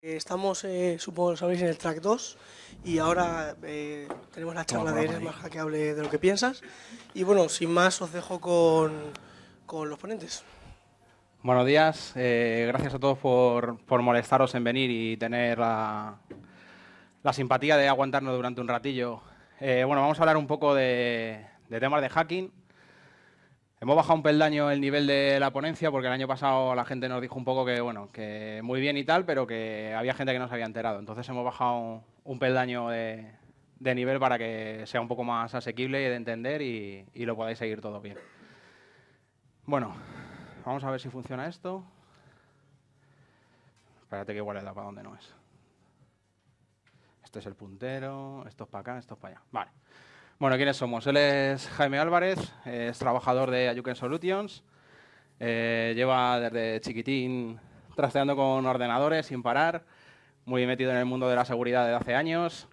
Eh, estamos, eh, supongo sabéis, en el track 2 y ahora eh, tenemos la charla de Eres más hackeable de lo que piensas. Y bueno, sin más, os dejo con, los ponentes. Buenos días, gracias a todos por, molestaros en venir y tener la, simpatía de aguantarnos durante un ratillo. bueno, vamos a hablar un poco de temas de hacking Hemos bajado un peldaño el nivel de la ponencia porque el año pasado la gente nos dijo un poco que, bueno, que muy bien y tal, pero que había gente que no se había enterado. Entonces hemos bajado un peldaño de, nivel para que sea un poco más asequible y de entender y, lo podáis seguir todo bien. Bueno, vamos a ver si funciona esto. Espérate que igual le da para donde no es. Este es el puntero, esto es para acá, esto es para allá. Vale. Bueno, ¿quiénes somos? Él es Jaime Álvarez, es trabajador de Ayuken Solutions, eh, lleva desde chiquitín trasteando con ordenadores sin parar, muy metido en el mundo de la seguridad desde hace años.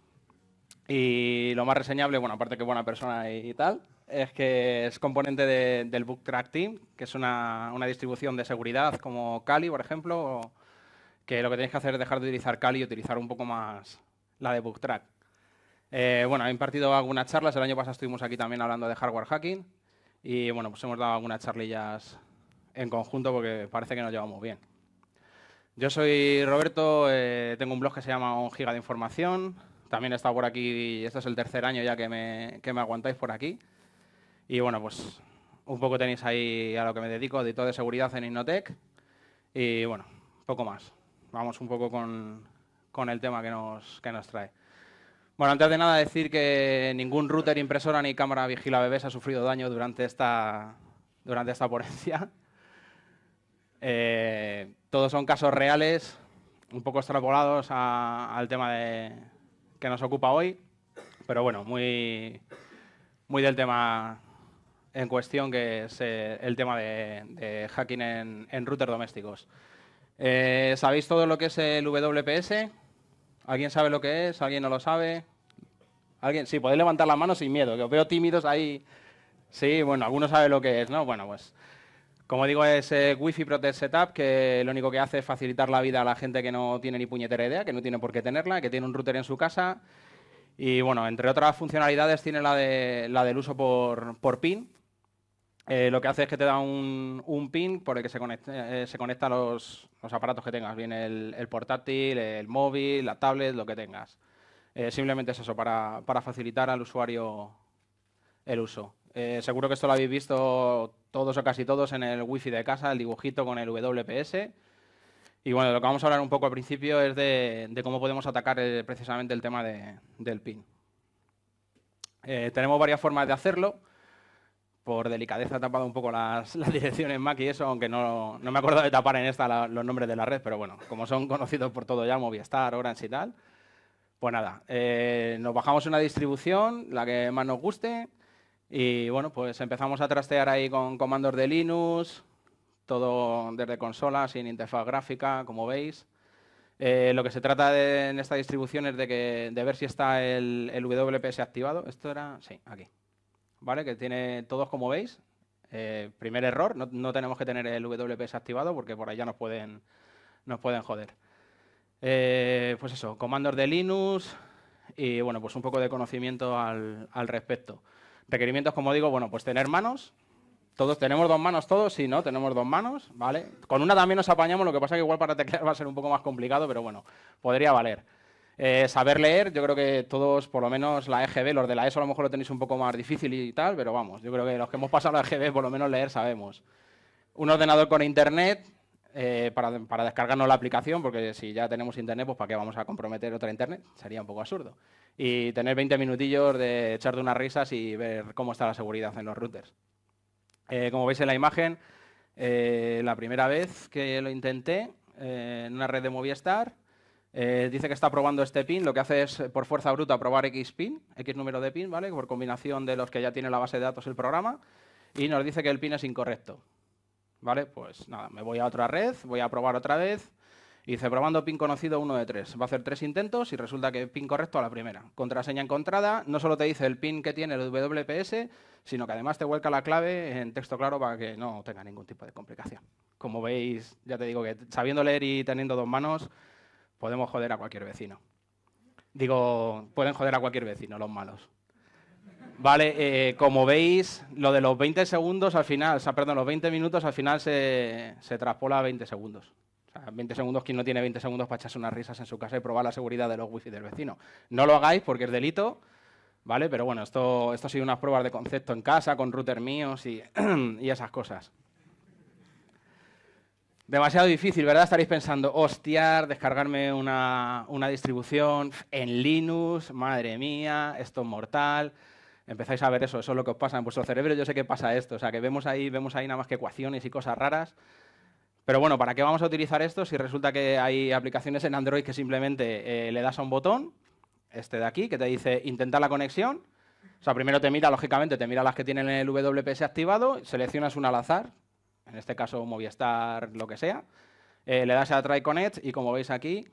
Y lo más reseñable, bueno, aparte que buena persona y, tal, es que es componente del BookTrack Team, que es una, distribución de seguridad como Kali, por ejemplo, que lo que tenéis que hacer es dejar de utilizar Kali y utilizar un poco más la de BookTrack. Eh, bueno, he impartido algunas charlas. El año pasado estuvimos aquí también hablando de hardware hacking. Y bueno, pues hemos dado algunas charlillas en conjunto porque parece que nos llevamos bien. Yo soy Roberto, eh, tengo un blog que se llama Un Giga de Información. También he estado por aquí, y este es el tercer año ya que me, aguantáis por aquí. Y bueno, pues un poco tenéis ahí a lo que me dedico, editor de seguridad en Innotec. Y bueno, poco más. Vamos un poco con, con el tema que nos, que nos trae. Bueno, antes de nada decir que ningún router, impresora ni cámara vigila bebés ha sufrido daño durante esta, durante esta ponencia. Eh, todos son casos reales, un poco extrapolados al tema que nos ocupa hoy, pero bueno, muy, muy del tema en cuestión, que es eh, el tema de, hacking en, en, routers domésticos. Eh, ¿Sabéis todo lo que es el WPS? ¿Alguien sabe lo que es? ¿Alguien no lo sabe? ¿Alguien? Sí, podéis levantar la mano sin miedo, que os veo tímidos ahí. Sí, bueno, alguno sabe lo que es, ¿no? Bueno, pues como digo, es eh, Wi-Fi Protect Setup, que lo único que hace es facilitar la vida a la gente que no tiene ni puñetera idea, que no tiene por qué tenerla, que tiene un router en su casa. Y bueno, entre otras funcionalidades tiene la, la del uso por, por PIN, eh, lo que hace es que te da un, pin por el que se eh, conecta, los, aparatos que tengas, bien el, portátil, el móvil, la tablet, lo que tengas. Eh, simplemente es eso, para, facilitar al usuario el uso. seguro que esto lo habéis visto todos o casi todos en el wifi de casa, el dibujito con el WPS. Y bueno, lo que vamos a hablar un poco al principio es de, cómo podemos atacar precisamente el tema del pin. tenemos varias formas de hacerlo por delicadeza he tapado un poco las, direcciones MAC y eso, aunque no, me acuerdo de tapar en esta los nombres de la red, pero bueno, como son conocidos por todo ya, Movistar, Orange y tal, pues nada, eh, nos bajamos una distribución, la que más nos guste, y bueno, pues empezamos a trastear ahí con comandos de Linux, todo desde consola, sin interfaz gráfica, como veis. Eh, lo que se trata en esta distribución es de, que, de ver si está el WPS activado. Esto era... Sí, aquí. Que tiene todos como veis. Eh, primer error, no, tenemos que tener el WPS activado porque por ahí ya nos pueden, nos pueden joder. Eh, pues eso, comandos de Linux y bueno, pues un poco de conocimiento al, respecto. Requerimientos, como digo, bueno, pues tener manos, todos tenemos dos manos, todos, si ¿no? Tenemos dos manos, ¿vale? Con una también nos apañamos, lo que pasa que igual para teclear va a ser un poco más complicado, pero bueno, podría valer. Eh, saber leer, yo creo que todos, por lo menos la EGB, los de la ESO a lo mejor lo tenéis un poco más difícil y tal, pero vamos, yo creo que los que hemos pasado la EGB, por lo menos leer sabemos. Un ordenador con internet, eh, para, descargarnos la aplicación, porque si ya tenemos internet, pues ¿para qué vamos a comprometer otra internet? Sería un poco absurdo. Y tener 20 minutillos de echar de unas risas y ver cómo está la seguridad en los routers. Eh, como veis en la imagen, la primera vez que lo intenté en una red de Movistar, eh, dice que está probando este pin, lo que hace es eh, por fuerza bruta probar X pin, X número de pin, ¿vale? Por combinación de los que ya tiene la base de datos el programa, y nos dice que el pin es incorrecto. ¿Vale? Pues nada, me voy a otra red, voy a probar otra vez, y dice probando pin conocido uno de tres, Va a hacer tres intentos y resulta que pin correcto a la primera. Contraseña encontrada, no solo te dice el pin que tiene el WPS, sino que además te vuelca la clave en texto claro para que no tenga ningún tipo de complicación. Como veis, ya te digo que sabiendo leer y teniendo dos manos, podemos joder a cualquier vecino. Digo, pueden joder a cualquier vecino, los malos. Vale, eh, como veis, lo de los 20 segundos al final, o sea, perdón, los 20 minutos al final se, traspola a 20 segundos. 20 segundos, ¿quién no tiene 20 segundos para echarse unas risas en su casa y probar la seguridad de los wifi del vecino? No lo hagáis porque es delito, ¿vale? Pero bueno, esto, esto ha sido unas pruebas de concepto en casa, con router míos y esas cosas. Demasiado difícil, ¿verdad? Estaréis pensando, hostiar, descargarme una, distribución en Linux, madre mía, esto es mortal. Empezáis a ver eso, eso es lo que os pasa en vuestro cerebro, yo sé que pasa esto, o sea, que vemos ahí, vemos ahí nada más que ecuaciones y cosas raras. Pero bueno, ¿para qué vamos a utilizar esto si resulta que hay aplicaciones en Android que simplemente eh, le das a un botón, este de aquí, que te dice intentar la conexión? O sea, primero te mira, lógicamente, te mira las que tienen el WPS activado, seleccionas una al azar, en este caso Movistar, lo que sea, eh, le das a Try Connect y como veis aquí,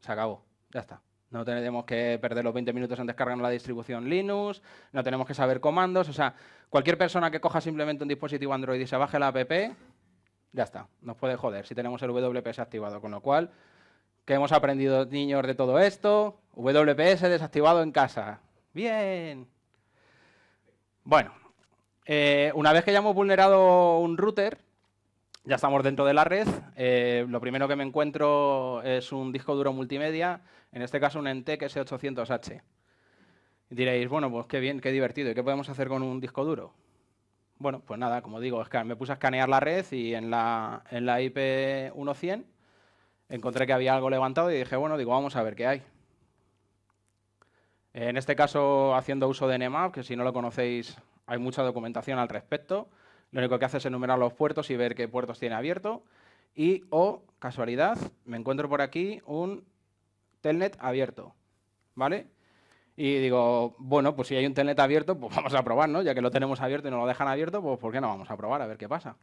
se acabó, ya está. No tenemos que perder los 20 minutos en descargar la distribución Linux, no tenemos que saber comandos, o sea, cualquier persona que coja simplemente un dispositivo Android y se baje la app, ya está, nos puede joder si tenemos el WPS activado, con lo cual, ¿qué hemos aprendido niños de todo esto? WPS desactivado en casa. Bien. Bueno, eh, una vez que ya hemos vulnerado un router, ya estamos dentro de la red. Eh, lo primero que me encuentro es un disco duro multimedia, en este caso un Entec S800H. Diréis, bueno, pues qué bien, qué divertido. ¿Y qué podemos hacer con un disco duro? Bueno, pues nada, como digo, me puse a escanear la red y en la, ip 100 encontré que había algo levantado y dije, bueno, digo, vamos a ver qué hay. En este caso, haciendo uso de NMAP, que si no lo conocéis hay mucha documentación al respecto. Lo único que hace es enumerar los puertos y ver qué puertos tiene abierto. Y, o, oh, casualidad, me encuentro por aquí un telnet abierto. ¿Vale? Y digo, bueno, pues si hay un telnet abierto, pues vamos a probar, ¿no? Ya que lo tenemos abierto y nos lo dejan abierto, pues ¿por qué no vamos a probar? A ver qué pasa.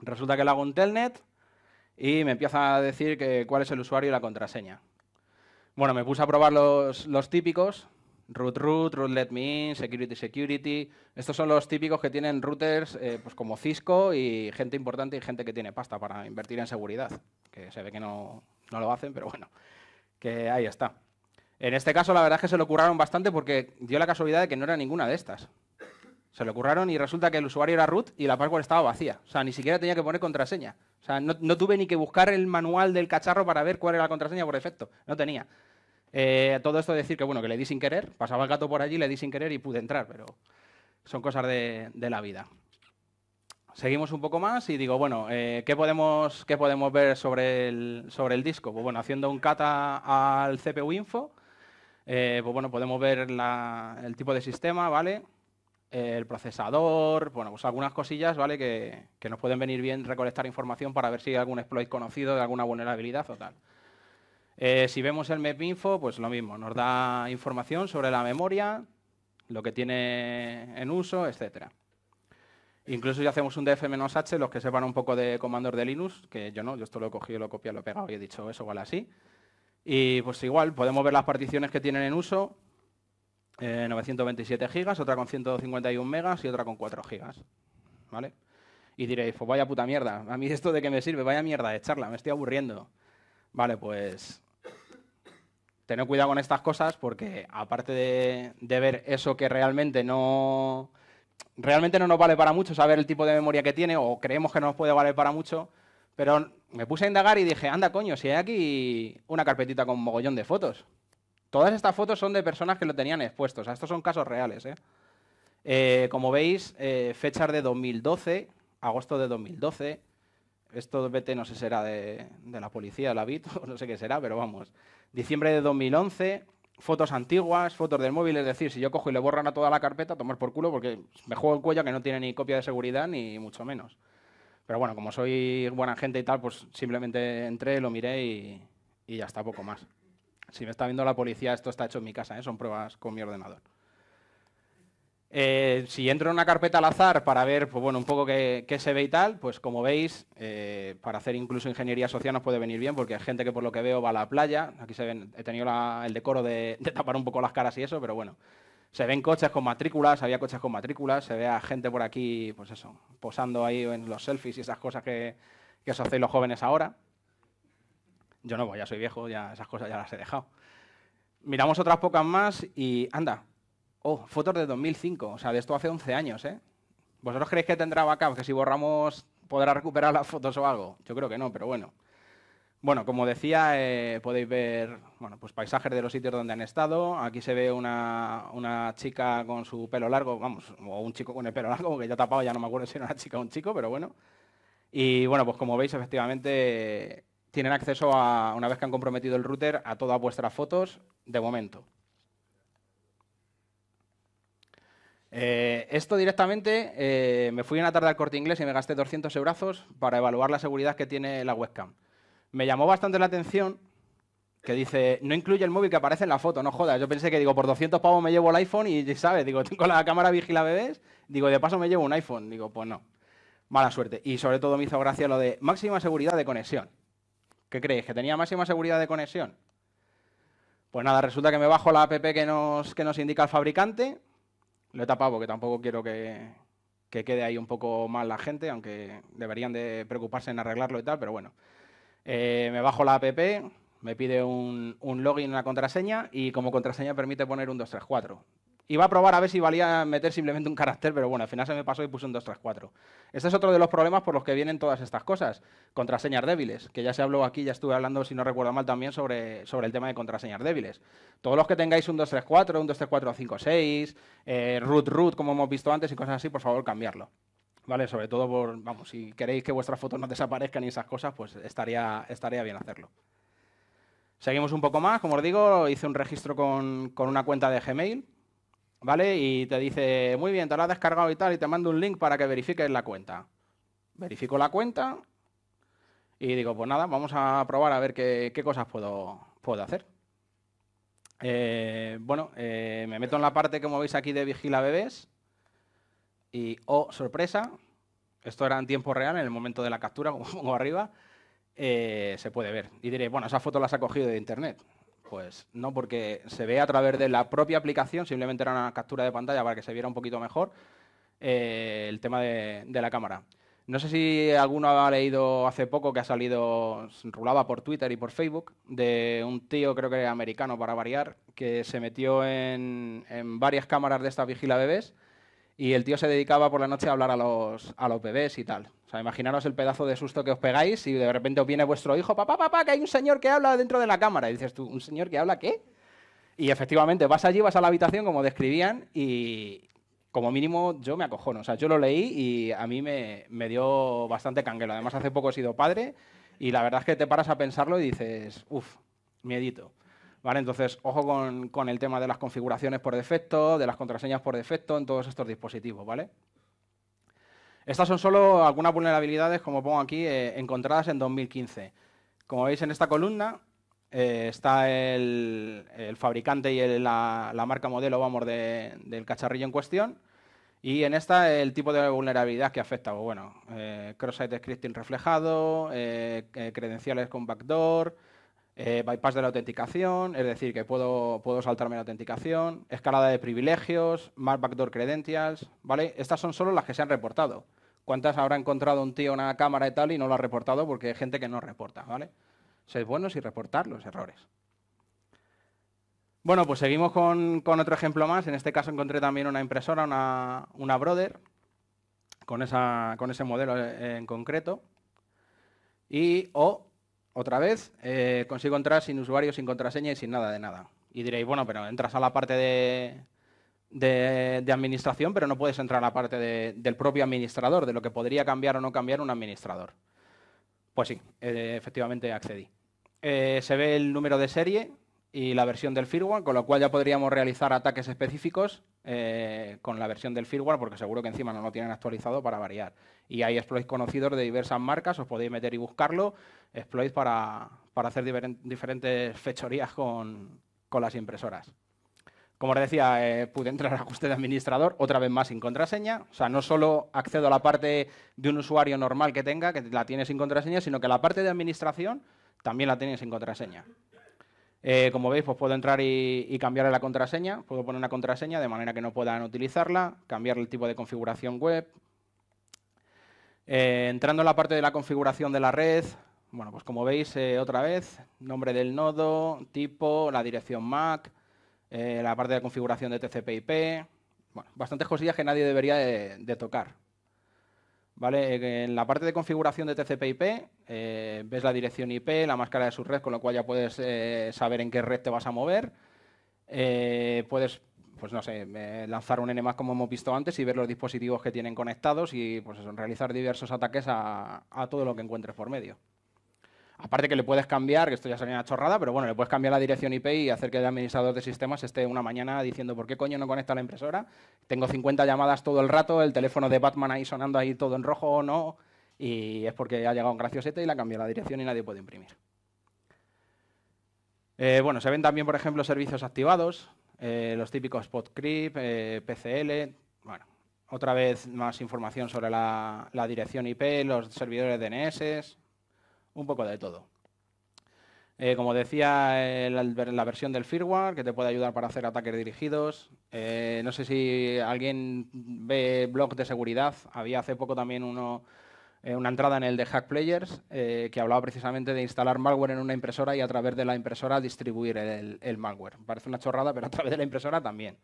Resulta que le hago un telnet y me empieza a decir que, cuál es el usuario y la contraseña. Bueno, me puse a probar los típicos, Root root, root let me in, security security. Estos son los típicos que tienen routers eh, pues como Cisco y gente importante y gente que tiene pasta para invertir en seguridad. Que se ve que no, no lo hacen, pero bueno, que ahí está. En este caso la verdad es que se lo curraron bastante porque dio la casualidad de que no era ninguna de estas. Se lo curraron y resulta que el usuario era root y la password estaba vacía. O sea, ni siquiera tenía que poner contraseña. O sea, no, no tuve ni que buscar el manual del cacharro para ver cuál era la contraseña por defecto. No tenía. Eh, todo esto decir que, bueno, que le di sin querer, pasaba el gato por allí, le di sin querer y pude entrar, pero son cosas de, la vida. Seguimos un poco más y digo, bueno, eh, ¿qué, podemos, ¿qué podemos ver sobre el, sobre el disco? Pues bueno, haciendo un cata al CPU Info, eh, pues bueno, podemos ver el tipo de sistema, ¿vale? El procesador, bueno, pues algunas cosillas, ¿vale? Que, que nos pueden venir bien recolectar información para ver si hay algún exploit conocido de alguna vulnerabilidad o tal. Eh, si vemos el MEPINFO, pues lo mismo, nos da información sobre la memoria, lo que tiene en uso, etc. Incluso si hacemos un df-h, los que sepan un poco de comandos de Linux, que yo no, yo esto lo he cogido, lo he copiado, lo he pegado y he dicho eso igual así. Y pues igual, podemos ver las particiones que tienen en uso, 927 eh, GB, otra con 151 MB y otra con 4 GB. ¿Vale? Y diréis, pues vaya puta mierda, a mí esto de qué me sirve, vaya mierda de charla, me estoy aburriendo. Vale, pues tener cuidado con estas cosas porque aparte de, ver eso que realmente no realmente no nos vale para mucho saber el tipo de memoria que tiene o creemos que no nos puede valer para mucho, pero me puse a indagar y dije, anda coño, si hay aquí una carpetita con un mogollón de fotos. Todas estas fotos son de personas que lo tenían expuesto. o sea, estos son casos reales. ¿eh? Eh, como veis, eh, fechas de 2012, agosto de 2012, esto vete no sé será de, de la policía, la BIT, no sé qué será, pero vamos. Diciembre de 2011, fotos antiguas, fotos del móvil, es decir, si yo cojo y le borran a toda la carpeta, tomar por culo porque me juego el cuello que no tiene ni copia de seguridad ni mucho menos. Pero bueno, como soy buena gente y tal, pues simplemente entré, lo miré y, ya está, poco más. Si me está viendo la policía, esto está hecho en mi casa, ¿eh? son pruebas con mi ordenador. Eh, si entro en una carpeta al azar para ver pues, bueno, un poco qué, se ve y tal, pues como veis, eh, para hacer incluso ingeniería social nos puede venir bien, porque hay gente que por lo que veo va a la playa. Aquí se ven, he tenido el decoro de, tapar un poco las caras y eso, pero bueno. Se ven coches con matrículas, había coches con matrículas, se ve a gente por aquí, pues eso, posando ahí en los selfies y esas cosas que, que os hacéis los jóvenes ahora. Yo no, pues ya soy viejo, ya esas cosas ya las he dejado. Miramos otras pocas más y anda, Oh, fotos de 2005, o sea, de esto hace 11 años, ¿eh? ¿Vosotros creéis que tendrá backup, que si borramos podrá recuperar las fotos o algo? Yo creo que no, pero bueno. Bueno, como decía, eh, podéis ver bueno, pues paisajes de los sitios donde han estado. Aquí se ve una, una, chica con su pelo largo, vamos, o un chico con el pelo largo, que ya tapado, ya no me acuerdo si era una chica o un chico, pero bueno. Y bueno, pues como veis, efectivamente, tienen acceso, a, una vez que han comprometido el router, a todas vuestras fotos de momento. Eh, esto directamente, eh, me fui una tarde al corte inglés y me gasté 200 euros para evaluar la seguridad que tiene la webcam. Me llamó bastante la atención que dice, no incluye el móvil que aparece en la foto, no jodas. Yo pensé que, digo, por 200 pavos me llevo el iPhone y, ¿sabes? Digo, tengo la cámara vigila bebés, digo, de paso me llevo un iPhone. Digo, pues no, mala suerte. Y sobre todo me hizo gracia lo de máxima seguridad de conexión. ¿Qué creéis? ¿Que tenía máxima seguridad de conexión? Pues nada, resulta que me bajo la app que que nos indica el fabricante, lo he tapado porque tampoco quiero que, quede ahí un poco mal la gente, aunque deberían de preocuparse en arreglarlo y tal, pero bueno. Eh, me bajo la app, me pide un, un, login, una contraseña y como contraseña permite poner un 234. Iba a probar a ver si valía meter simplemente un carácter, pero bueno, al final se me pasó y puse un 234. Este es otro de los problemas por los que vienen todas estas cosas. Contraseñas débiles, que ya se habló aquí, ya estuve hablando, si no recuerdo mal, también sobre, sobre el tema de contraseñas débiles. Todos los que tengáis un 234, un 23456, eh, root root, como hemos visto antes, y cosas así, por favor, cambiarlo. ¿Vale? Sobre todo por, vamos, si queréis que vuestras fotos no desaparezcan y esas cosas, pues estaría, estaría bien hacerlo. Seguimos un poco más, como os digo, hice un registro con, con una cuenta de Gmail ¿vale? Y te dice, muy bien, te lo has descargado y tal, y te mando un link para que verifiques la cuenta. Verifico la cuenta y digo, pues nada, vamos a probar a ver qué, qué cosas puedo, hacer. Eh, bueno, eh, me meto en la parte, como veis aquí, de Vigila Bebés. Y, oh, sorpresa, esto era en tiempo real, en el momento de la captura, como pongo arriba, eh, se puede ver. Y diré, bueno, esa foto las has cogido de internet. Pues no, porque se ve a través de la propia aplicación, simplemente era una captura de pantalla para que se viera un poquito mejor eh, el tema de, la cámara. No sé si alguno ha leído hace poco que ha salido, rulaba por Twitter y por Facebook, de un tío, creo que americano para variar, que se metió en, varias cámaras de esta vigila bebés y el tío se dedicaba por la noche a hablar a los, a los bebés y tal. O sea, imaginaros el pedazo de susto que os pegáis y de repente os viene vuestro hijo, papá, papá, que hay un señor que habla dentro de la cámara. Y dices tú, ¿un señor que habla qué? Y efectivamente, vas allí, vas a la habitación, como describían, y como mínimo yo me acojono. O sea, yo lo leí y a mí me, dio bastante canguelo. Además, hace poco he sido padre y la verdad es que te paras a pensarlo y dices, uff, miedito. Entonces, ojo con, el tema de las configuraciones por defecto, de las contraseñas por defecto en todos estos dispositivos, ¿vale? Estas son solo algunas vulnerabilidades, como pongo aquí, eh, encontradas en 2015. Como veis en esta columna, eh, está el, fabricante y la, marca modelo, vamos, del cacharrillo en cuestión. Y en esta el tipo de vulnerabilidad que afecta, pues bueno, eh, cross-site scripting reflejado, credenciales con backdoor, eh, bypass de la autenticación, es decir, que puedo, puedo saltarme la autenticación, escalada de privilegios, más backdoor credentials, ¿vale? Estas son solo las que se han reportado. ¿Cuántas habrá encontrado un tío una cámara y tal y no lo ha reportado porque hay gente que no reporta, ¿vale? Ser buenos y reportar los errores. Bueno, pues seguimos con, otro ejemplo más. En este caso encontré también una impresora, una, Brother, con, esa, con ese modelo en concreto. Y o otra vez, eh, consigo entrar sin usuario, sin contraseña y sin nada de nada. Y diréis, bueno, pero entras a la parte de, administración, pero no puedes entrar a la parte del propio administrador, de lo que podría cambiar o no cambiar un administrador. Pues sí, eh, efectivamente accedí. Eh, se ve el número de serie y la versión del firmware, con lo cual ya podríamos realizar ataques específicos eh, con la versión del firmware, porque seguro que encima no lo tienen actualizado para variar. Y hay exploits conocidos de diversas marcas, os podéis meter y buscarlo, exploits para, hacer diferentes fechorías con, las impresoras. Como os decía, eh, pude entrar a ajuste de administrador, otra vez más sin contraseña. O sea, no solo accedo a la parte de un usuario normal que tenga, que la tiene sin contraseña, sino que la parte de administración también la tiene sin contraseña. Eh, como veis, pues puedo entrar y, cambiar la contraseña. Puedo poner una contraseña de manera que no puedan utilizarla, cambiar el tipo de configuración web. Eh, entrando en la parte de la configuración de la red, bueno, pues como veis, eh, otra vez, nombre del nodo, tipo, la dirección MAC, la parte de configuración de TCP/IP, bueno, bastantes cosillas que nadie debería de tocar. Eh, en la parte de configuración de TCP/IP eh, ves la dirección IP, la máscara de su red, con lo cual ya puedes eh, saber en qué red te vas a mover. puedes, pues no lanzar un Nmap como hemos visto antes y ver los dispositivos que tienen conectados y pues realizar diversos ataques a todo lo que encuentres por medio. Aparte que le puedes cambiar, que esto ya sería una chorrada, pero bueno, le puedes cambiar la dirección IP y hacer que el administrador de sistemas esté una mañana diciendo por qué coño no conecta la impresora. Tengo 50 llamadas todo el rato, el teléfono de Batman ahí sonando ahí todo en rojo o no, y es porque ha llegado un graciosete y la cambiado la dirección y nadie puede imprimir. Eh, bueno, se ven también, por ejemplo, servicios activados, eh, los típicos PodCrip, eh, PCL, bueno, otra vez más información sobre la, la dirección IP, los servidores DNS, un poco de todo. Eh, como decía, eh, la, versión del firmware que te puede ayudar para hacer ataques dirigidos. Eh, no sé si alguien ve blog de seguridad. Había hace poco también uno, una entrada en el de Hack Players que hablaba precisamente de instalar malware en una impresora y a través de la impresora distribuir el, malware. Parece una chorrada, pero a través de la impresora también.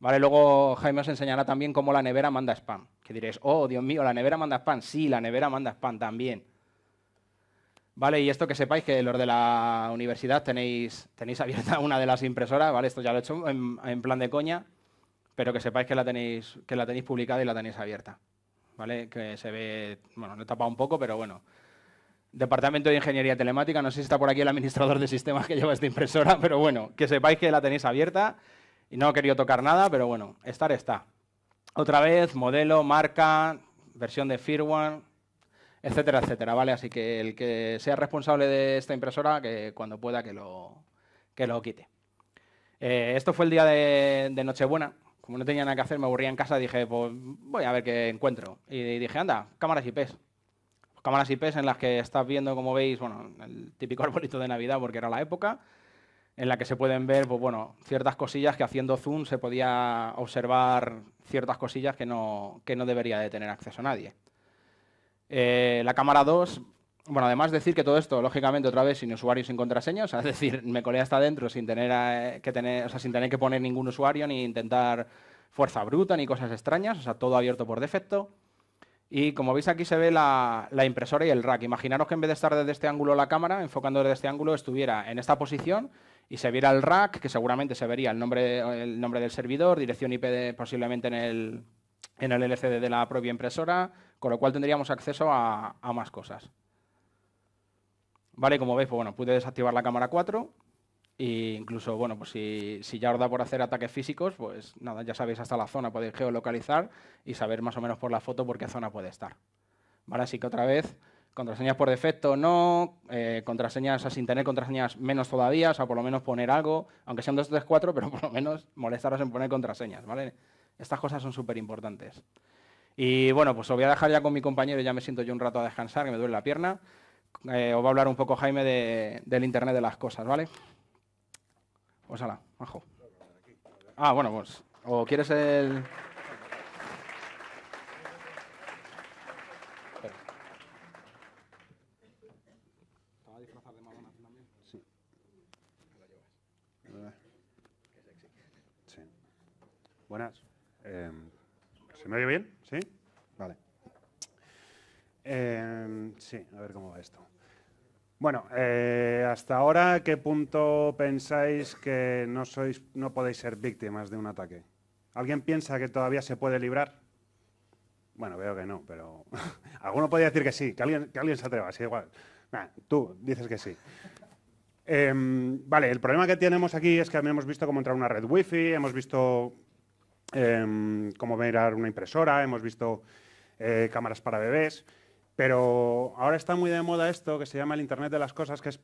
Vale, luego Jaime os enseñará también cómo la nevera manda spam. Que diréis, oh, Dios mío, la nevera manda spam. Sí, la nevera manda spam también. Vale, y esto que sepáis que los de la universidad tenéis, tenéis abierta una de las impresoras, ¿vale? Esto ya lo he hecho en, plan de coña, pero que sepáis que la tenéis, que la tenéis publicada y la tenéis abierta. ¿Vale? Que se ve, bueno, no he tapado un poco, pero bueno. Departamento de Ingeniería Telemática, no sé si está por aquí el administrador de sistemas que lleva esta impresora, pero bueno, que sepáis que la tenéis abierta y no he querido tocar nada, pero bueno, estar está. Otra vez, modelo, marca, versión de firmware, etcétera, etcétera, ¿vale? Así que el que sea responsable de esta impresora, que cuando pueda que lo, lo quite. Eh, esto fue el día de, Nochebuena. Como no tenía nada que hacer, me aburría en casa, dije, pues voy a ver qué encuentro. Y dije, anda, cámaras IPs. Pues cámaras IPs en las que estás viendo, como veis, bueno, el típico arbolito de Navidad, porque era la época, en la que se pueden ver, pues bueno, ciertas cosillas que haciendo zoom se podía observar ciertas cosillas que no, que no debería de tener acceso a nadie. Eh, la cámara 2, bueno, además decir que todo esto, lógicamente, otra vez sin usuario y sin contraseña, es decir, me colé hasta adentro sin tener eh, que tener, o sea, sin tener que poner ningún usuario, ni intentar fuerza bruta, ni cosas extrañas, o sea, todo abierto por defecto. Y como veis aquí se ve la, impresora y el rack. Imaginaros que en vez de estar desde este ángulo la cámara, enfocando desde este ángulo, estuviera en esta posición y se viera el rack, que seguramente se vería el nombre, el nombre del servidor, dirección IP posiblemente en el, en el LCD de la propia impresora, con lo cual tendríamos acceso a, más cosas. Vale, como veis, pues bueno, pude desactivar la cámara 4 e incluso, bueno, pues si, ya os da por hacer ataques físicos, pues nada, ya sabéis hasta la zona, podéis geolocalizar y saber más o menos por la foto por qué zona puede estar. Vale, así que otra vez, contraseñas por defecto no, eh, contraseñas sin tener contraseñas menos todavía, o sea, por lo menos poner algo, aunque sean 2, 3, 4, pero por lo menos molestaros en poner contraseñas, ¿vale? Estas cosas son súper importantes. Y bueno, pues os voy a dejar ya con mi compañero, ya me siento yo un rato a descansar, que me duele la pierna. Eh, os va a hablar un poco Jaime del Internet de las Cosas, ¿vale? Pues bajo. Ah, bueno, pues. ¿O quieres el...? Buenas. Em, ¿Se me oye bien? ¿Sí? Vale. Em, sí, a ver cómo va esto. Bueno, eh, hasta ahora, ¿qué punto pensáis que no, sois, no podéis ser víctimas de un ataque? ¿Alguien piensa que todavía se puede librar? Bueno, veo que no, pero alguno podría decir que sí, que alguien, alguien se atreva, sí, igual. tú dices que sí. Em, vale, el problema que tenemos aquí es que hemos visto cómo entrar una red wifi, hemos visto como em, cómo mirar una impresora, hemos visto eh, cámaras para bebés, pero ahora está muy de moda esto que se llama el Internet de las Cosas, que es...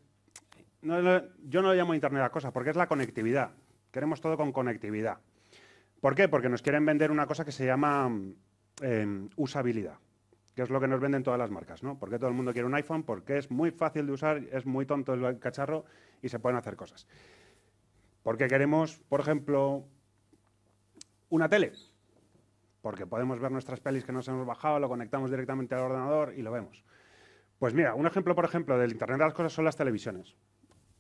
yo no lo llamo Internet de las Cosas, porque es la conectividad. Queremos todo con conectividad. ¿Por qué? Porque nos quieren vender una cosa que se llama em, usabilidad, que es lo que nos venden todas las marcas, ¿no? Porque todo el mundo quiere un iPhone, porque es muy fácil de usar, es muy tonto el cacharro y se pueden hacer cosas. Porque queremos, por ejemplo, una tele. Porque podemos ver nuestras pelis que nos hemos bajado, lo conectamos directamente al ordenador y lo vemos. Pues mira, un ejemplo, por ejemplo, del Internet de las Cosas son las televisiones.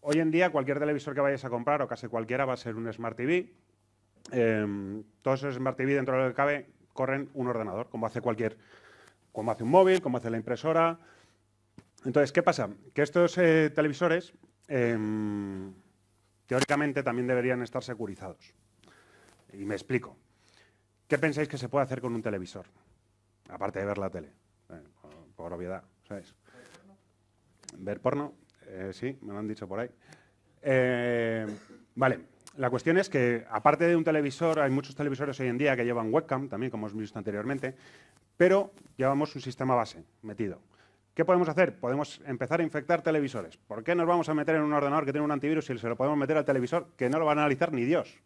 Hoy en día cualquier televisor que vayas a comprar, o casi cualquiera, va a ser un Smart TV. Em, todos esos Smart TV dentro del cabe corren un ordenador, como hace cualquier, como hace un móvil, como hace la impresora. Entonces, ¿qué pasa? Que estos eh, televisores em, teóricamente también deberían estar securizados. Y me explico. ¿Qué pensáis que se puede hacer con un televisor? Aparte de ver la tele, eh, por, obviedad, ¿sabéis? Ver porno, eh, sí, me lo han dicho por ahí. Eh, vale, la cuestión es que aparte de un televisor, hay muchos televisores hoy en día que llevan webcam, también como hemos visto anteriormente, pero llevamos un sistema base metido. ¿Qué podemos hacer? Podemos empezar a infectar televisores. ¿Por qué nos vamos a meter en un ordenador que tiene un antivirus y se lo podemos meter al televisor que no lo va a analizar ni Dios?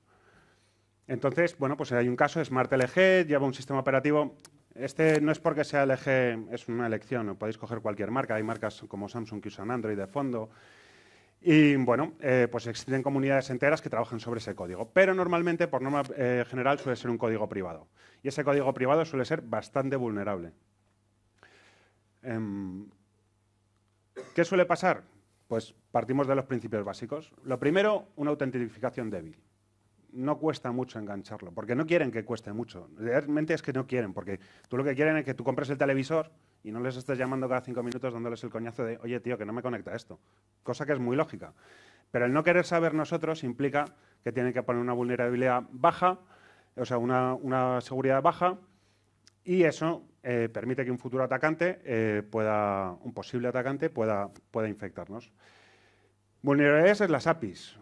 Entonces, bueno, pues hay un caso, SmartLG lleva un sistema operativo. Este no es porque sea LG, es una elección, no podéis coger cualquier marca. Hay marcas como Samsung que usan Android de fondo. Y bueno, eh, pues existen comunidades enteras que trabajan sobre ese código. Pero normalmente, por norma eh, general, suele ser un código privado. Y ese código privado suele ser bastante vulnerable. Em, ¿Qué suele pasar? Pues partimos de los principios básicos. Lo primero, una autentificación débil no cuesta mucho engancharlo, porque no quieren que cueste mucho. Realmente es que no quieren, porque tú lo que quieren es que tú compres el televisor y no les estés llamando cada cinco minutos dándoles el coñazo de, oye, tío, que no me conecta esto. Cosa que es muy lógica. Pero el no querer saber nosotros implica que tienen que poner una vulnerabilidad baja, o sea, una, seguridad baja, y eso eh, permite que un futuro atacante eh, pueda, un posible atacante pueda, pueda infectarnos. Vulnerabilidades es las APIs.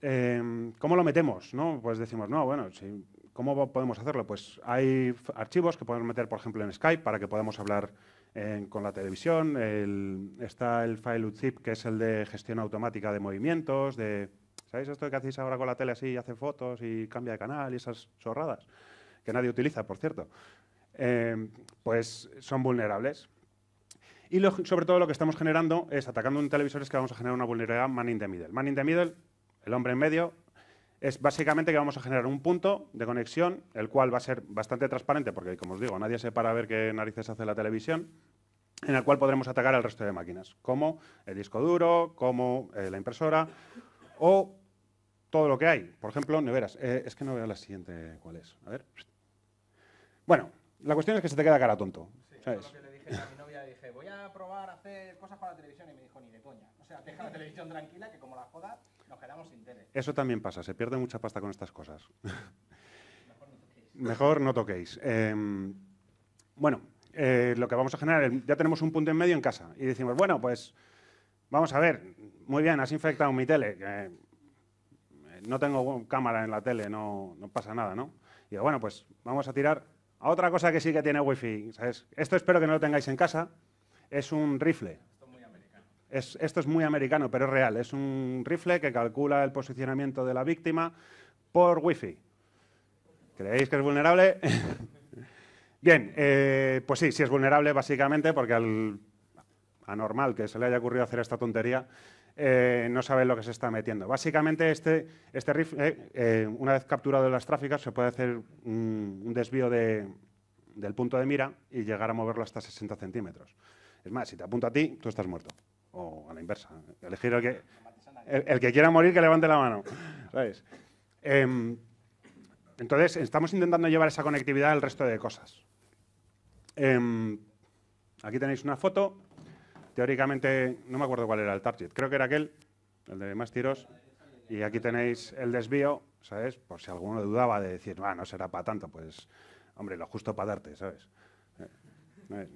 Em, ¿cómo lo metemos? ¿no? Pues decimos, no, bueno, ¿cómo podemos hacerlo? Pues hay archivos que podemos meter, por ejemplo, en Skype para que podamos hablar con la televisión. está el file Zip, que es el de gestión automática de movimientos, de... ¿Sabéis esto que hacéis ahora con la tele así, y hace fotos y cambia de canal y esas chorradas? Que nadie utiliza, por cierto. Em, pues son vulnerables. Y sobre todo lo que estamos generando es, atacando un televisor, es que vamos a generar una vulnerabilidad man in the middle. Man in the middle el hombre en medio, es básicamente que vamos a generar un punto de conexión, el cual va a ser bastante transparente, porque como os digo, nadie se para a ver qué narices hace la televisión, en el cual podremos atacar al resto de máquinas, como el disco duro, como eh, la impresora o todo lo que hay. Por ejemplo, neveras. Eh, es que no veo la siguiente cuál es. A ver. Bueno, la cuestión es que se te queda cara tonto. ¿sabes? lo que le dije a mi novia, dije, voy a probar a hacer cosas para la televisión y me dijo, ni de coña. O sea, deja la televisión tranquila, que como la jodas... Eso también pasa, se pierde mucha pasta con estas cosas. Mejor no toquéis. Em, bueno, eh, lo que vamos a generar, ya tenemos un punto en medio en casa y decimos, bueno, pues vamos a ver, muy bien, has infectado mi tele. Eh, no tengo cámara en la tele, no, pasa nada, ¿no? Y digo, bueno, pues vamos a tirar a otra cosa que sí que tiene wifi. Esto espero que no lo tengáis en casa. Es un rifle esto es muy americano, pero es real. Es un rifle que calcula el posicionamiento de la víctima por wifi ¿Creéis que es vulnerable? Bien, eh, pues sí, sí es vulnerable básicamente porque al anormal que se le haya ocurrido hacer esta tontería eh, no sabe lo que se está metiendo. Básicamente este, este rifle, eh, una vez capturado las tráficas, se puede hacer un, desvío de, del punto de mira y llegar a moverlo hasta 60 centímetros. Es más, si te apunta a ti, tú estás muerto o a la inversa. Elegir el que, el, que quiera morir que levante la mano. Em, entonces, estamos intentando llevar esa conectividad al resto de cosas. Em, aquí tenéis una foto. Teóricamente, no me acuerdo cuál era el target. Creo que era aquel, el de más tiros. Y aquí tenéis el desvío, ¿sabes? Por si alguno dudaba de decir, ah, no será para tanto, pues, hombre, lo justo para darte, ¿sabes? ¿Sabes? Eh,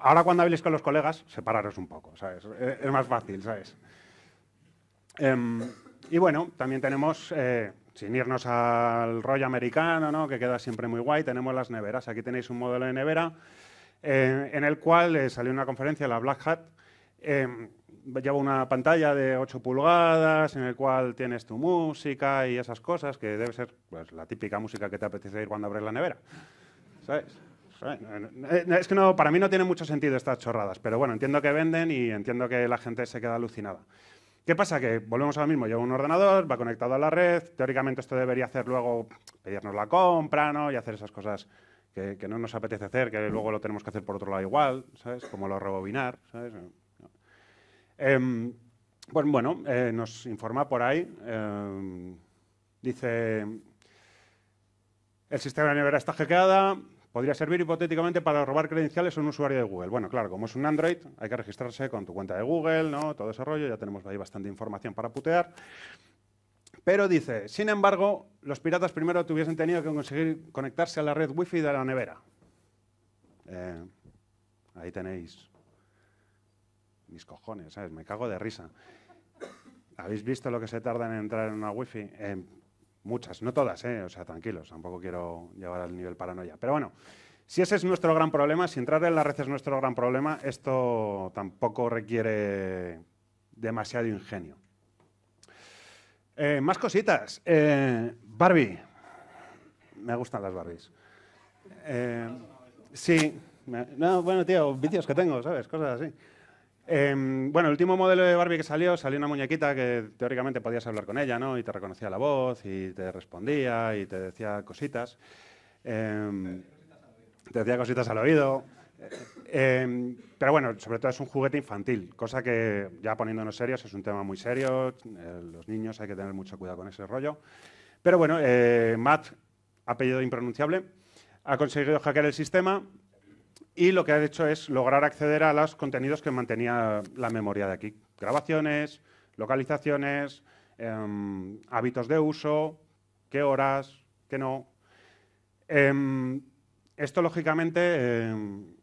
Ahora cuando habléis con los colegas, separaros un poco, eh, Es, más fácil, ¿sabes? Em, y bueno, también tenemos, eh, sin irnos al rollo americano, que queda siempre muy guay, tenemos las neveras. Aquí tenéis un modelo de nevera eh, en el cual salió una conferencia, la Black Hat. Em, lleva una pantalla de 8 pulgadas en el cual tienes tu música y esas cosas, que debe ser pues, la típica música que te apetece ir cuando abres la nevera. ¿Sabes? Eh, es que no, para mí no tiene mucho sentido estas chorradas, pero bueno, entiendo que venden y entiendo que la gente se queda alucinada. ¿Qué pasa? Que volvemos ahora mismo, llevo un ordenador, va conectado a la red, teóricamente esto debería hacer luego pedirnos la compra ¿no? y hacer esas cosas que, no nos apetece hacer, que luego lo tenemos que hacer por otro lado igual, ¿sabes? Como lo rebobinar, ¿sabes? Em, pues bueno, eh, nos informa por ahí, em, dice, el sistema de nevera está hackeada, Podría servir hipotéticamente para robar credenciales a un usuario de Google. Bueno, claro, como es un Android, hay que registrarse con tu cuenta de Google, ¿no? Todo ese rollo, ya tenemos ahí bastante información para putear. Pero dice, sin embargo, los piratas primero tuviesen tenido que conseguir conectarse a la red Wi-Fi de la nevera. Eh, ahí tenéis mis cojones, ¿sabes? Me cago de risa. ¿Habéis visto lo que se tarda en entrar en una Wi-Fi? Eh, Muchas, no todas, ¿eh? o sea, tranquilos, tampoco quiero llevar al nivel paranoia. Pero bueno, si ese es nuestro gran problema, si entrar en la red es nuestro gran problema, esto tampoco requiere demasiado ingenio. Eh, más cositas. Eh, Barbie. Me gustan las Barbies. Eh, sí. no, bueno, tío, vicios que tengo, ¿sabes? Cosas así. Em, bueno, el último modelo de Barbie que salió, salió una muñequita que teóricamente podías hablar con ella, ¿no? Y te reconocía la voz y te respondía y te decía cositas. Em, te decía cositas al oído. Em, pero bueno, sobre todo es un juguete infantil, cosa que ya poniéndonos serios es un tema muy serio. Eh, los niños hay que tener mucho cuidado con ese rollo. Pero bueno, eh, Matt, apellido impronunciable, ha conseguido hackear el sistema y lo que ha hecho es lograr acceder a los contenidos que mantenía la memoria de aquí. Grabaciones, localizaciones, em, hábitos de uso, qué horas, qué no. Em, esto, lógicamente, em,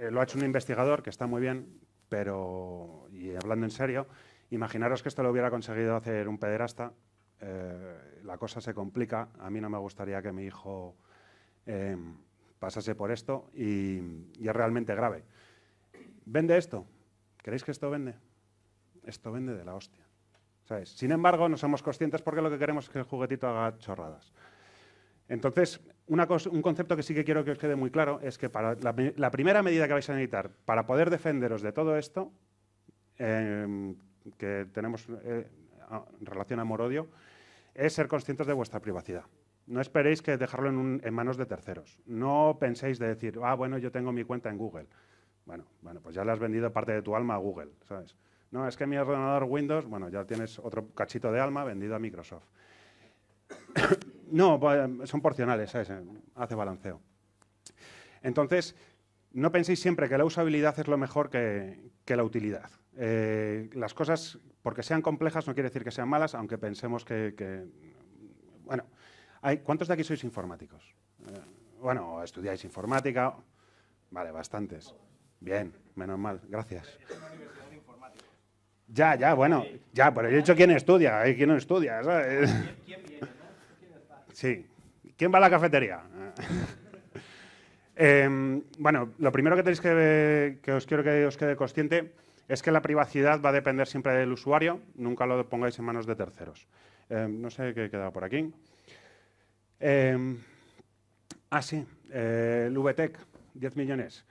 eh, lo ha hecho un investigador, que está muy bien, pero, y hablando en serio, imaginaros que esto lo hubiera conseguido hacer un pederasta, eh, la cosa se complica. A mí no me gustaría que mi hijo pasase por esto y, es realmente grave. ¿Vende esto? ¿Creéis que esto vende? Esto vende de la hostia. Sin embargo, no somos conscientes porque lo que queremos es que el juguetito haga chorradas. Entonces, un concepto que sí que quiero que os quede muy claro es que la, primera medida que vais a necesitar para poder defenderos de todo esto, em, que tenemos eh, en relación amor-odio, es ser conscientes de vuestra privacidad. No esperéis que dejarlo en, manos de terceros. No penséis de decir, ah, bueno, yo tengo mi cuenta en Google. Bueno, bueno, pues ya le has vendido parte de tu alma a Google, ¿sabes? No, es que mi ordenador Windows, bueno, ya tienes otro cachito de alma vendido a Microsoft. no, son porcionales, ¿sabes? Hace balanceo. Entonces, no penséis siempre que la usabilidad es lo mejor que, la utilidad. Eh, las cosas, porque sean complejas, no quiere decir que sean malas, aunque pensemos que, que bueno, ¿Cuántos de aquí sois informáticos? Eh, bueno, estudiáis informática. Vale, bastantes. Bien, menos mal, gracias. Ya, ya, bueno, ya, pero yo he dicho quién estudia, quién no estudia, ¿Quién Sí. ¿Quién va a la cafetería? Eh, em, bueno, lo primero que tenéis que, que os quiero que os quede consciente es que la privacidad va a depender siempre del usuario, nunca lo pongáis en manos de terceros. Eh, no sé qué quedado por aquí. Em, ah, sí, eh, el VTEC, 10 millones.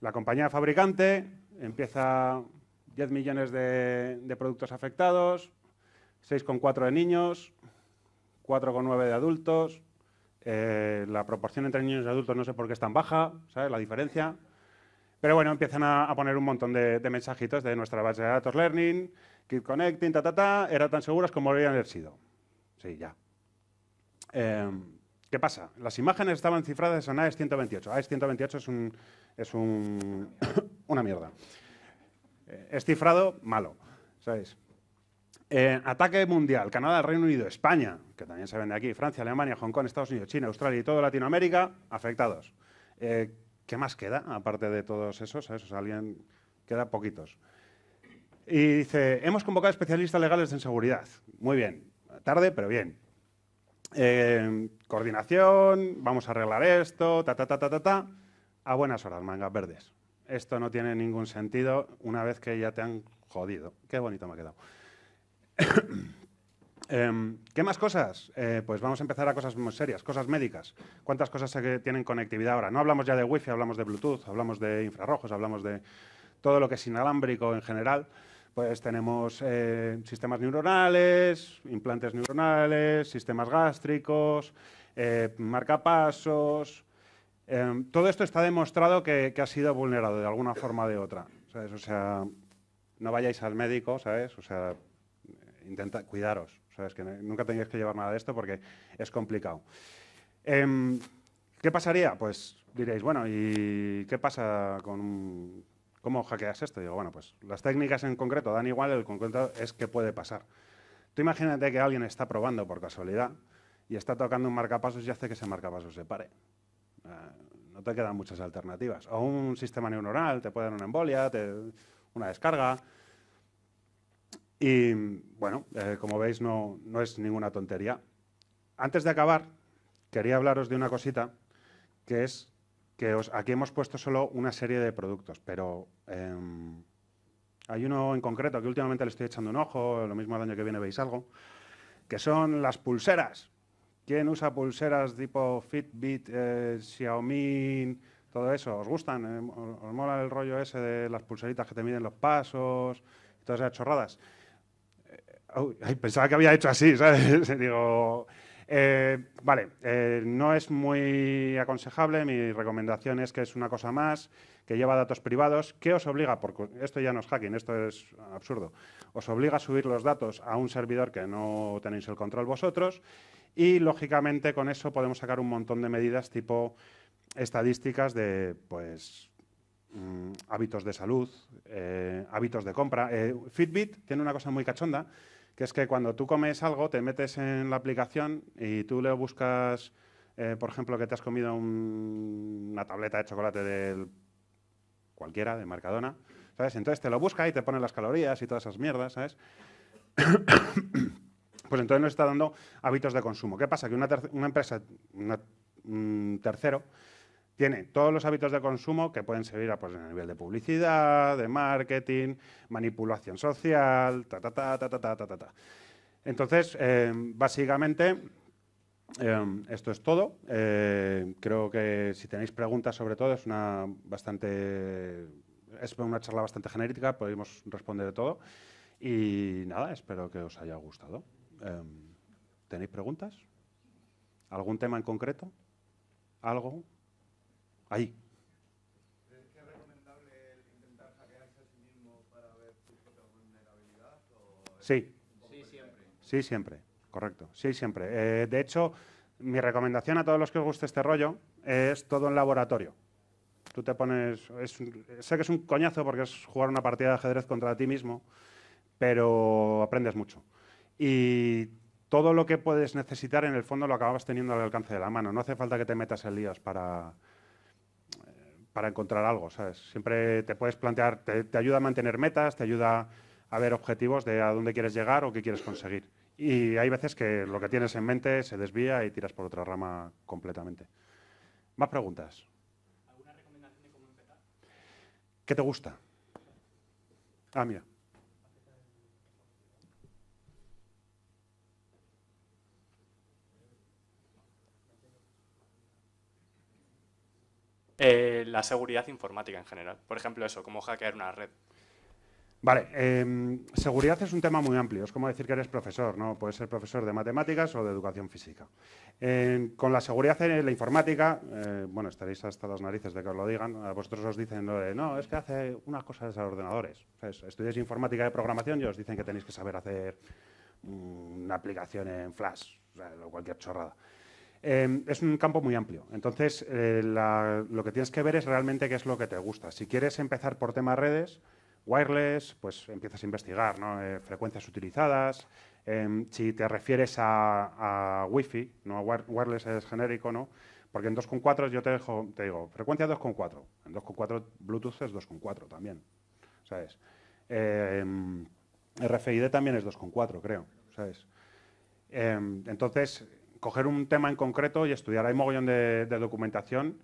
La compañía fabricante empieza 10 millones de, productos afectados, 6,4 de niños, 4,9 de adultos. Eh, la proporción entre niños y adultos no sé por qué es tan baja, ¿sabes? La diferencia. Pero bueno, empiezan a, poner un montón de, mensajitos de nuestra base de datos Learning, Keep Connecting, ta, ta, ta, era tan seguras como deberían haber sido. Sí, ya. Em, ¿Qué pasa? Las imágenes estaban cifradas en AES 128. AES 128 es, un, es una mierda. Eh, es cifrado malo, ¿sabéis? ataque mundial, Canadá, Reino Unido, España, que también se vende aquí, Francia, Alemania, Hong Kong, Estados Unidos, China, Australia y toda Latinoamérica afectados. Eh, ¿Qué más queda aparte de todos esos? ¿sabes? O alguien queda poquitos. Y dice, hemos convocado especialistas legales en seguridad. Muy bien, tarde, pero bien. Eh, coordinación, vamos a arreglar esto, ta, ta, ta, ta, ta, ta, a buenas horas, mangas verdes. Esto no tiene ningún sentido una vez que ya te han jodido. Qué bonito me ha quedado. Em, ¿Qué más cosas? Eh, pues vamos a empezar a cosas muy serias, cosas médicas. ¿Cuántas cosas tienen conectividad ahora? No hablamos ya de wifi, hablamos de Bluetooth, hablamos de infrarrojos, hablamos de todo lo que es inalámbrico en general. Pues tenemos eh, sistemas neuronales, implantes neuronales, sistemas gástricos, eh, marcapasos. Eh, todo esto está demostrado que, ha sido vulnerado de alguna forma o de otra. O sea, no vayáis al médico, ¿sabes? O sea, intenta cuidaros. ¿sabes? Que nunca tengáis que llevar nada de esto porque es complicado. Em, ¿Qué pasaría? Pues diréis, bueno, ¿y qué pasa con un ¿cómo hackeas esto? digo, bueno, pues las técnicas en concreto dan igual, el concreto es que puede pasar. Tú imagínate que alguien está probando por casualidad y está tocando un marcapasos y hace que ese marcapasos se pare. Eh, no te quedan muchas alternativas. O un sistema neuronal, te puede dar una embolia, una descarga. Y bueno, eh, como veis, no, no es ninguna tontería. Antes de acabar, quería hablaros de una cosita que es aquí hemos puesto solo una serie de productos, pero em, hay uno en concreto que últimamente le estoy echando un ojo, lo mismo el año que viene veis algo, que son las pulseras. ¿Quién usa pulseras tipo Fitbit, eh, Xiaomi, todo eso? ¿Os gustan? Eh, ¿Os mola el rollo ese de las pulseritas que te miden los pasos todas esas chorradas? Eh, pensaba que había hecho así, ¿sabes? Digo, eh, vale, eh, no es muy aconsejable, mi recomendación es que es una cosa más, que lleva datos privados, que os obliga, porque esto ya no es hacking, esto es absurdo, os obliga a subir los datos a un servidor que no tenéis el control vosotros y lógicamente con eso podemos sacar un montón de medidas tipo estadísticas de pues mm, hábitos de salud, eh, hábitos de compra. Fitbit tiene una cosa muy cachonda que es que cuando tú comes algo, te metes en la aplicación y tú le buscas, eh, por ejemplo, que te has comido una tableta de chocolate de cualquiera, de Marcadona ¿sabes? Entonces te lo busca y te pone las calorías y todas esas mierdas, ¿sabes? pues entonces nos está dando hábitos de consumo. ¿Qué pasa? Que una, una empresa, un tercero, tiene todos los hábitos de consumo que pueden servir pues, a, nivel de publicidad, de marketing, manipulación social, ta, ta, ta, ta, ta, ta, ta, ta. Entonces, em, básicamente, em, esto es todo. Eh, creo que si tenéis preguntas sobre todo, es una bastante es una charla bastante genérica, podemos responder de todo. Y nada, espero que os haya gustado. Em, ¿Tenéis preguntas? ¿Algún tema en concreto? ¿Algo? Ahí. es recomendable intentar a sí mismo para ver vulnerabilidad? sí. Sí, siempre. Sí, siempre. Correcto. Sí, siempre. Eh, de hecho, mi recomendación a todos los que os guste este rollo es todo en laboratorio. Tú te pones. sé que es un coñazo porque es jugar una partida de ajedrez contra ti mismo, pero aprendes mucho. Y todo lo que puedes necesitar, en el fondo, lo acabas teniendo al alcance de la mano. No hace falta que te metas en líos para para encontrar algo, ¿sabes? Siempre te puedes plantear, te, ayuda a mantener metas, te ayuda a ver objetivos de a dónde quieres llegar o qué quieres conseguir. Y hay veces que lo que tienes en mente se desvía y tiras por otra rama completamente. ¿Más preguntas? ¿Alguna recomendación de cómo empezar? ¿Qué te gusta? Ah, mira. Eh, la seguridad informática en general. Por ejemplo, eso, cómo hackear una red. Vale, em, seguridad es un tema muy amplio, es como decir que eres profesor, ¿no? Puedes ser profesor de matemáticas o de educación física. con la seguridad en la informática, eh, bueno, estaréis hasta las narices de que os lo digan, a vosotros os dicen, eh, no, es que hace unas cosas a ordenadores. Estudiéis informática de programación y os dicen que tenéis que saber hacer mm, una aplicación en Flash, o cualquier chorrada. Em, es un campo muy amplio. Entonces, eh, lo que tienes que ver es realmente qué es lo que te gusta. Si quieres empezar por temas redes, wireless, pues empiezas a investigar, ¿no? Eh, frecuencias utilizadas. Em, si te refieres a, a Wi-Fi, ¿no? wireless es genérico, ¿no? Porque en 2.4 yo te, dejo, te digo, frecuencia 2.4. En 2.4 Bluetooth es 2.4 también, ¿sabes? Em, RFID también es 2.4, creo, ¿sabes? entonces, coger un tema en concreto y estudiar. Hay mogollón de, documentación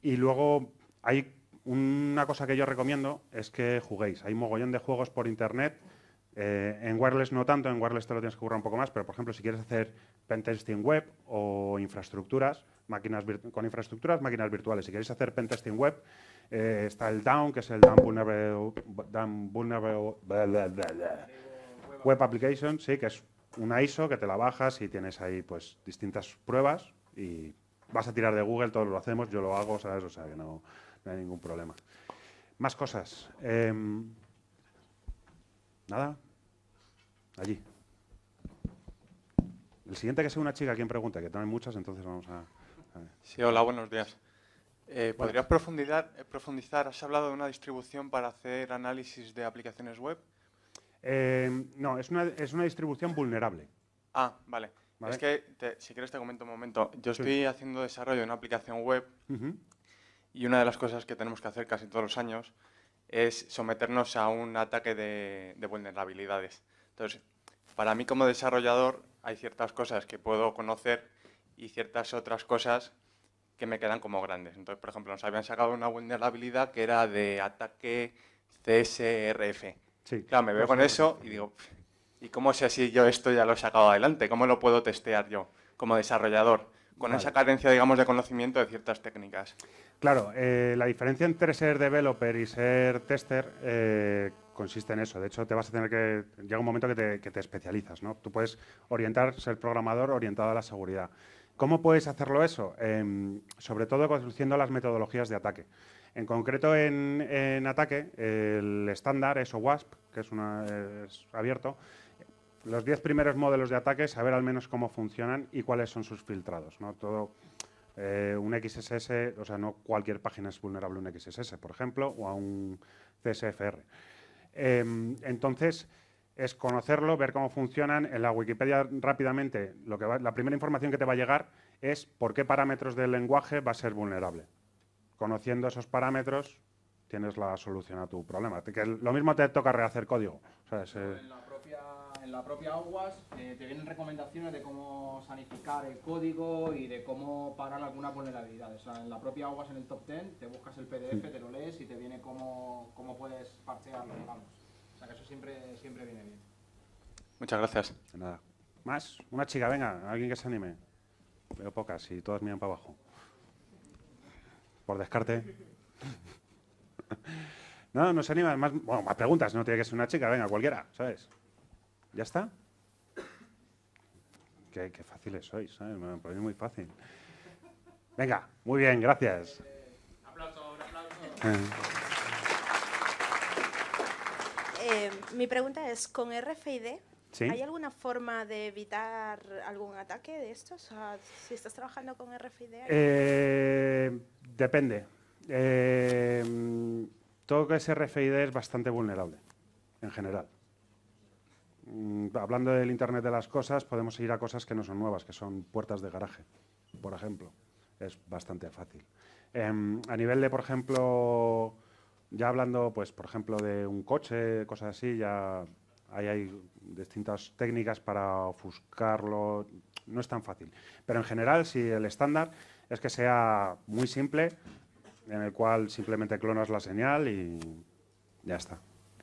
y luego hay una cosa que yo recomiendo es que juguéis. Hay mogollón de juegos por internet. Eh, en wireless no tanto, en wireless te lo tienes que currar un poco más, pero por ejemplo, si quieres hacer pentesting web o infraestructuras, máquinas con infraestructuras, máquinas virtuales, si queréis hacer pentesting web, eh, está el down que es el Vulnerable, Down vulnerable Web Application, sí, que es una ISO que te la bajas y tienes ahí pues distintas pruebas y vas a tirar de Google, todos lo hacemos, yo lo hago, ¿sabes? O sea que no, hay ningún problema. Más cosas. Em, nada. Allí. El siguiente que sea una chica quien pregunta, que también muchas, entonces vamos a... Sí, hola, buenos días. Eh, ¿Podrías profundizar, eh, profundizar? Has hablado de una distribución para hacer análisis de aplicaciones web. Eh, no, es una, distribución vulnerable. Ah, vale. Es que, si quieres te comento un momento. Yo estoy haciendo desarrollo de una aplicación web y una de las cosas que tenemos que hacer casi todos los años es someternos a un ataque de, de vulnerabilidades. Entonces, para mí como desarrollador hay ciertas cosas que puedo conocer y ciertas otras cosas que me quedan como grandes. Entonces, por ejemplo, nos habían sacado una vulnerabilidad que era de ataque CSRF Claro, me veo con eso y digo, ¿y cómo sé si yo esto ya lo he sacado adelante? ¿Cómo lo puedo testear yo como desarrollador? Con esa carencia, digamos, de conocimiento de ciertas técnicas. Claro, eh, la diferencia entre ser developer y ser tester eh, consiste en eso. De hecho, te vas a tener que. Llega un momento que te, especializas, ¿no? Tú puedes orientar, ser programador orientado a la seguridad. ¿Cómo puedes hacerlo eso? Em, sobre todo construyendo las metodologías de ataque. En concreto en, ataque, el estándar es OWASP, que es, una, abierto. Los 10 primeros modelos de ataque, saber al menos cómo funcionan y cuáles son sus filtrados. ¿no? Todo, eh, un XSS, o sea, no cualquier página es vulnerable a un XSS, por ejemplo, o a un CSFR. Em, entonces, es conocerlo, ver cómo funcionan. En la Wikipedia rápidamente, lo que la primera información que te va a llegar es por qué parámetros del lenguaje va a ser vulnerable conociendo esos parámetros, tienes la solución a tu problema. lo mismo te toca rehacer código. Eh, en, la propia, en la propia eh, te vienen recomendaciones de cómo sanificar el código y de cómo parar alguna vulnerabilidad. O sea, en la propia aguas en el top 10, te buscas el PDF, te lo lees y te viene cómo, cómo puedes parchearlo, digamos. O sea, que eso siempre, siempre viene bien. Muchas gracias. De nada. ¿Más? Una chica, venga, alguien que se anime. Veo pocas y todas miran para abajo por descarte. No, no se anima. Más, bueno, más preguntas, no tiene que ser una chica, venga, cualquiera, ¿sabes? ¿Ya está? Qué, fáciles sois, ¿sabes? mí es muy fácil. Venga, muy bien, gracias. aplauso, aplauso. Eh. Eh, mi pregunta es, ¿con RFID ¿Hay alguna forma de evitar algún ataque de estos? si estás trabajando con RFID. Eh, Depende. Eh, todo que es RFID es bastante vulnerable, en general. Mm, hablando del Internet de las cosas, podemos ir a cosas que no son nuevas, que son puertas de garaje, por ejemplo. Es bastante fácil. Em, a nivel de, por ejemplo, ya hablando, pues, por ejemplo, de un coche, cosas así, ya hay distintas técnicas para ofuscarlo, no es tan fácil. Pero en general, si el estándar es que sea muy simple, en el cual simplemente clonas la señal y ya está.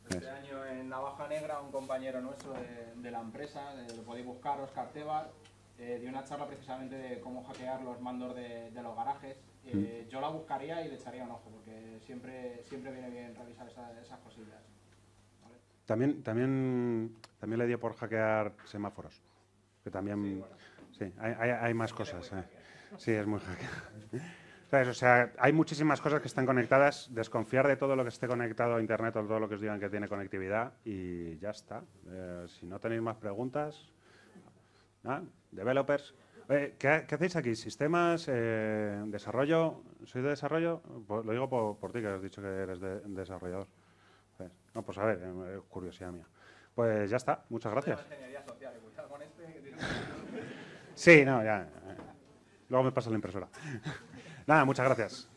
Este año en Navaja Negra, un compañero nuestro de, la empresa, eh, lo podéis buscar, Oscar Tebar, eh, dio una charla precisamente de cómo hackear los mandos de, los garajes. Eh, mm. Yo la buscaría y le echaría un ojo, porque siempre, siempre viene bien revisar esas cosillas. También, también, también le dio por hackear semáforos, que también... Sí, hay, más cosas. Eh. Sí, es muy O sea, hay muchísimas cosas que están conectadas. Desconfiar de todo lo que esté conectado a Internet o todo lo que os digan que tiene conectividad y ya está. Eh, si no tenéis más preguntas, developers. ¿qué, hacéis aquí? ¿Sistemas? Eh, ¿Desarrollo? ¿Soy de desarrollo? Pues lo digo por, ti, que has dicho que eres de, desarrollador. no, pues a ver, curiosidad mía. Pues ya está, muchas gracias. Sí, no, ya. Luego me pasa la impresora. Nada, muchas gracias.